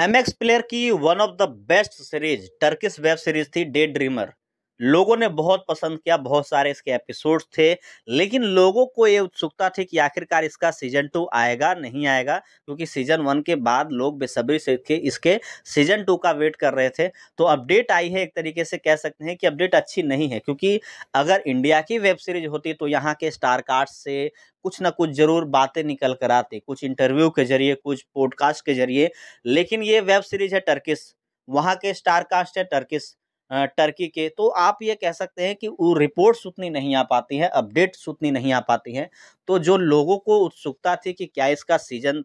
M player की one of the best series Turkish web series थी Daydreamer लोगों ने बहुत पसंद किया बहुत सारे इसके एपिसोड्स थे लेकिन लोगों को ये उत्सुकता थी कि आखिरकार इसका सीजन टू आएगा नहीं आएगा क्योंकि सीजन वन के बाद लोग बेसब्री से इसके सीजन टू का वेट कर रहे थे तो अपडेट आई है एक तरीके से कह सकते हैं कि अपडेट अच्छी नहीं है क्योंकि अगर इंडिया की वेब सीरीज होती तो यहाँ के स्टार कार्ड से कुछ ना कुछ ज़रूर बातें निकल कर आती कुछ इंटरव्यू के जरिए कुछ पॉडकास्ट के जरिए लेकिन ये वेब सीरीज है टर्किस वहाँ के स्टार कास्ट है टर्किस टर्की के तो आप ये कह सकते हैं कि वो रिपोर्ट्स उतनी नहीं आ पाती हैं अपडेट्स उतनी नहीं आ पाती हैं तो जो लोगों को उत्सुकता थी कि क्या इसका सीजन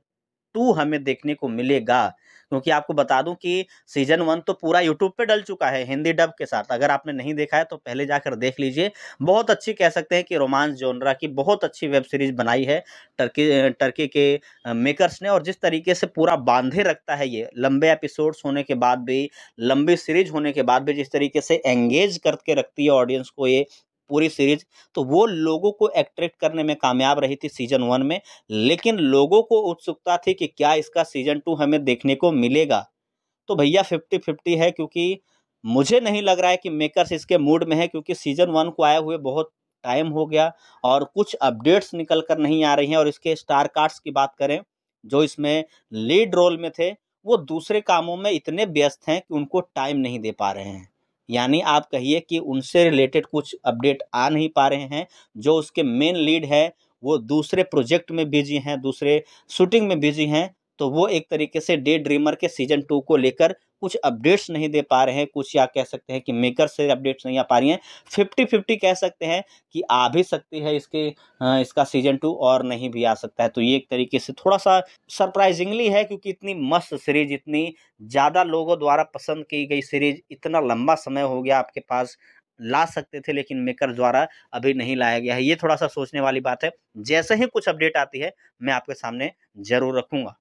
टू हमें देखने को मिलेगा क्योंकि आपको बता दूं कि सीजन वन तो पूरा यूट्यूब पे डल चुका है हिंदी डब के साथ अगर आपने नहीं देखा है तो पहले जाकर देख लीजिए बहुत अच्छी कह सकते हैं कि रोमांस जोनरा की बहुत अच्छी वेब सीरीज बनाई है टर्की टर्की के मेकर्स ने और जिस तरीके से पूरा बांधे रखता है ये लंबे एपिसोड्स होने के बाद भी लंबी सीरीज होने के बाद भी जिस तरीके से एंगेज करके रखती है ऑडियंस को ये पूरी सीरीज तो वो लोगों को एट्रैक्ट करने में कामयाब रही थी सीजन वन में लेकिन लोगों को उत्सुकता थी कि क्या इसका सीजन टू हमें देखने को मिलेगा तो भैया फिफ्टी फिफ्टी है क्योंकि मुझे नहीं लग रहा है कि मेकर्स इसके मूड में है क्योंकि सीजन वन को आए हुए बहुत टाइम हो गया और कुछ अपडेट्स निकल कर नहीं आ रही हैं और इसके स्टार कार्ड्स की बात करें जो इसमें लीड रोल में थे वो दूसरे कामों में इतने व्यस्त हैं कि उनको टाइम नहीं दे पा रहे हैं यानी आप कहिए कि उनसे रिलेटेड कुछ अपडेट आ नहीं पा रहे हैं जो उसके मेन लीड है वो दूसरे प्रोजेक्ट में बिजी हैं दूसरे शूटिंग में बिजी हैं तो वो एक तरीके से डे ड्रीमर के सीजन टू को लेकर कुछ अपडेट्स नहीं दे पा रहे हैं कुछ या कह सकते हैं कि मेकर से अपडेट्स नहीं आ पा रही हैं फिफ्टी फिफ्टी कह सकते हैं कि आ भी सकती है इसके इसका सीजन टू और नहीं भी आ सकता है तो ये एक तरीके से थोड़ा सा सरप्राइजिंगली है क्योंकि इतनी मस्त सीरीज इतनी ज़्यादा लोगों द्वारा पसंद की गई सीरीज इतना लंबा समय हो गया आपके पास ला सकते थे लेकिन मेकर द्वारा अभी नहीं लाया गया है ये थोड़ा सा सोचने वाली बात है जैसे ही कुछ अपडेट आती है मैं आपके सामने ज़रूर रखूँगा